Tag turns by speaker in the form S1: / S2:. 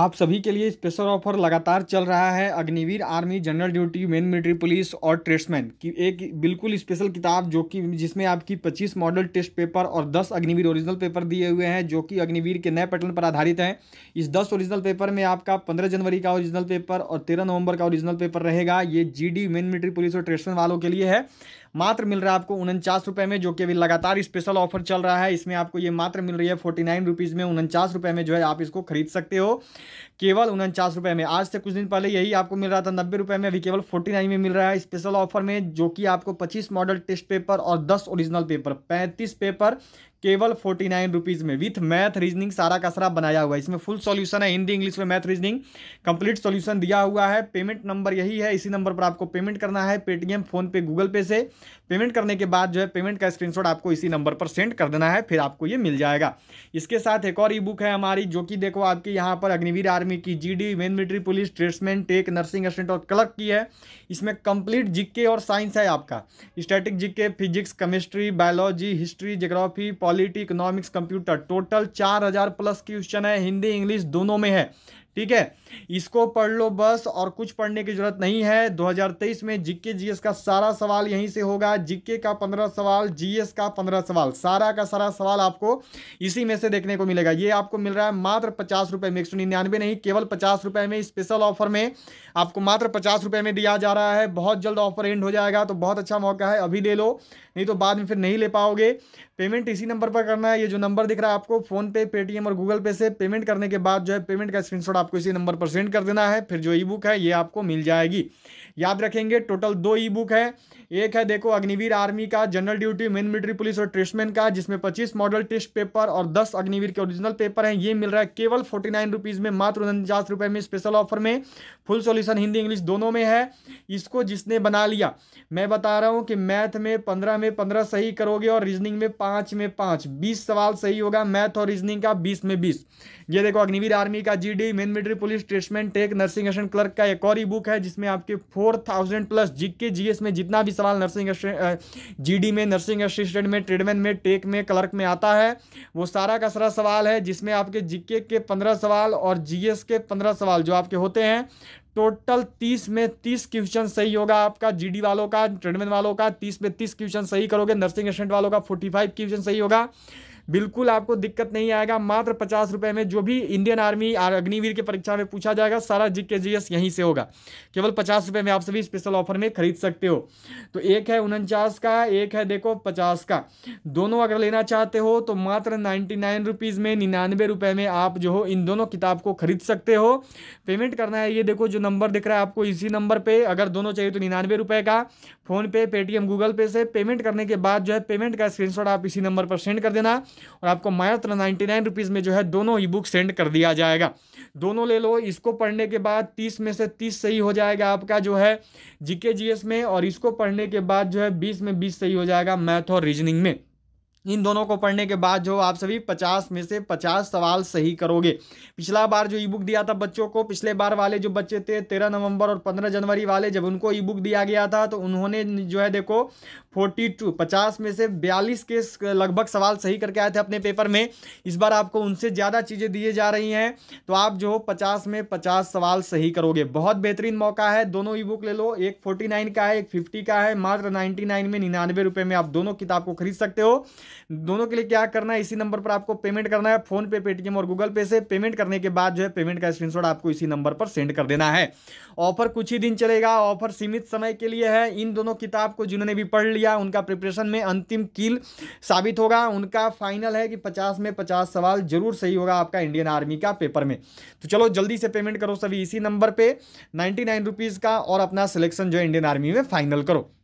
S1: आप सभी के लिए स्पेशल ऑफर लगातार चल रहा है Agniveer army general duty men military police और ट्रेड्समैन की एक बिल्कुल स्पेशल किताब जो कि जिसमें आपकी 25 मॉडल टेस्ट पेपर और 10 अग्निवीर ओरिजिनल पेपर दिए हुए हैं जो कि अग्निवीर के नए पैटर्न पर आधारित हैं इस 10 ओरिजिनल पेपर में आपका पंद्रह जनवरी का ओरिजिनल पेपर और तेरह नवंबर का ओरिजिनल पेपर रहेगा ये जी मेन मिलिट्री पुलिस और ट्रेड्समैन वालों के लिए है मात्र मिल रहा है आपको उनचास रुपये में जो कि अभी लगातार स्पेशल ऑफर चल रहा है इसमें आपको ये मात्र मिल रही है फोर्टी नाइन रुपीज़ में उनचास रुपये में जो है आप इसको खरीद सकते हो केवल उनचास रुपये में आज से कुछ दिन पहले यही आपको मिल रहा था नब्बे रुपये में अभी केवल फोर्टी नाइन में मिल रहा है स्पेशल ऑफर में जो कि आपको पच्चीस मॉडल टेस्ट पेपर और दस ओरिजिनल पेपर पैंतीस पेपर केवल फोर्टी नाइन रुपीज़ में विथ मैथ रीजनिंग सारा का सारा बनाया हुआ है इसमें फुल सॉल्यूशन है हिंदी इंग्लिश में मैथ रीजनिंग कंप्लीट सॉल्यूशन दिया हुआ है पेमेंट नंबर यही है इसी नंबर पर आपको पेमेंट करना है पेटीएम फ़ोनपे गूगल पे से पेमेंट करने के बाद जो है पेमेंट का स्क्रीनशॉट आपको इसी नंबर पर सेंड कर देना है फिर आपको ये मिल जाएगा इसके साथ एक और ई बुक है हमारी जो कि देखो आपके यहाँ पर अग्निवीर आर्मी की G D men military police tradesman tech nursing assistant और क्लर्क की है इसमें कंप्लीट जिक्के और साइंस है आपका static GK physics chemistry biology history geography polity economics computer total चार हजार प्लस क्वेश्चन है हिंदी इंग्लिश दोनों में है ठीक है इसको पढ़ लो बस और कुछ पढ़ने की जरूरत नहीं है 2023 में जीके जीएस का सारा सवाल यहीं से होगा जीके का पंद्रह सवाल जीएस का पंद्रह सवाल सारा का सारा सवाल आपको इसी में से देखने को मिलेगा ये आपको मिल रहा है मात्र पचास रुपये में एक सौ निन्यानवे नहीं केवल पचास रुपये में स्पेशल ऑफर में आपको मात्र पचास रुपये में दिया जा रहा है बहुत जल्द ऑफर एंड हो जाएगा तो बहुत अच्छा मौका है अभी ले लो नहीं तो बाद में फिर नहीं ले पाओगे पेमेंट इसी नंबर पर करना है ये जो नंबर दिख रहा है आपको फोनपे पेटीएम और गूगल पे से पेमेंट करने के बाद जो है पेमेंट का स्क्रीनशॉट आपको इसी नंबर पर सेंड कर देना है फिर जो ई बुक है ये आपको मिल जाएगी याद रखेंगे टोटल दो ई बुक है एक है देखो अग्निवीर आर्मी का general duty men military police और ट्रेसमैन का जिसमें पच्चीस मॉडल टेस्ट पेपर और दस अग्निवीर के ओरिजिनल पेपर हैं ये मिल रहा है केवल फोर्टी नाइन रुपीज़ में मात्र उनचास रुपये में स्पेशल ऑफर में फुल सॉल्यूशन हिंदी इंग्लिश दोनों में है इसको जिसने बना लिया मैं बता रहा हूँ कि मैथ में पंद्रह में पंद्रह सही करोगे और रीजनिंग में पाँच में पाँच बीस सवाल सही होगा मैथ और रीजनिंग का बीस में बीस ये देखो अग्निवीर आर्मी का जी मेन मिलिट्री पुलिस स्टेटमेंट टेक नर्सिंग असिस्टेंट क्लर्क का एक और ई बुक है जिसमें आपके four thousand plus GK GS में जितना भी सवाल नर्सिंग जीडी में नर्सिंग असिस्टेंट में ट्रेडमैन में टेक में क्लर्क में आता है वो सारा का सारा सवाल है जिसमें आपके जीके के पंद्रह सवाल और जी के पंद्रह सवाल जो आपके होते हैं टोटल तीस में तीस क्वेश्चन सही होगा आपका जीडी वालों का ट्रेडमैन वालों का तीस में तीस क्वेश्चन सही करोगे नर्सिंग असिस्टेंट वालों का फोर्टी फाइव क्वेश्चन सही होगा बिल्कुल आपको दिक्कत नहीं आएगा मात्र पचास रुपये में जो भी इंडियन आर्मी अग्निवीर की परीक्षा में पूछा जाएगा सारा जी के जी एस यहीं से होगा केवल पचास रुपये में आप सभी स्पेशल ऑफर में खरीद सकते हो तो एक है उनचास का एक है देखो पचास का दोनों अगर लेना चाहते हो तो मात्र नाइन्टी नाइन रुपीज़ में निन्यानवे रुपये में आप जो हो इन दोनों किताब को खरीद सकते हो पेमेंट करना है ये देखो जो नंबर दिख रहा है आपको इसी नंबर पर अगर दोनों चाहिए तो निन्यानवे रुपये का फ़ोनपे पेटीएम गूगल पे से पेमेंट करने के बाद जो है पेमेंट का स्क्रीनशॉट आप इसी नंबर पर सेंड कर देना और आपको मात्र नाइन्टी नाइन रुपीज़ में जो है दोनों ई बुक सेंड कर दिया जाएगा दोनों ले लो इसको पढ़ने के बाद तीस में से तीस सही हो जाएगा आपका जो है जीके जीएस में और इसको पढ़ने के बाद जो है बीस में बीस सही हो जाएगा मैथ और रीजनिंग में इन दोनों को पढ़ने के बाद जो आप सभी 50 में से 50 सवाल सही करोगे पिछला बार जो ई बुक दिया था बच्चों को पिछले बार वाले जो बच्चे थे तेरह नवंबर और पंद्रह जनवरी वाले जब उनको ई बुक दिया गया था तो उन्होंने जो है देखो 42 50 में से 42 के लगभग सवाल सही करके आए थे अपने पेपर में इस बार आपको उनसे ज़्यादा चीज़ें दिए जा रही हैं तो आप जो पचास में पचास सवाल सही करोगे बहुत बेहतरीन मौका है दोनों ई बुक ले लो एक फोर्टी का है एक फिफ्टी का है मात्र नाइन्टी में निन्यानवे में आप दोनों किताब को खरीद सकते हो दोनों के लिए क्या करना है इसी नंबर पर आपको पेमेंट करना है फोन पे पेटीएम और गूगल पे से पेमेंट करने के बाद जो है पेमेंट का स्क्रीनशॉट आपको इसी नंबर पर सेंड कर देना है ऑफर कुछ ही दिन चलेगा ऑफर सीमित समय के लिए है इन दोनों किताब को जिन्होंने भी पढ़ लिया उनका प्रिपरेशन में अंतिम कील साबित होगा उनका फाइनल है कि पचास में पचास सवाल जरूर सही होगा आपका इंडियन आर्मी का पेपर में तो चलो जल्दी से पेमेंट करो सभी इसी नंबर पर नाइन्टी का और अपना सिलेक्शन जो है इंडियन आर्मी में फाइनल करो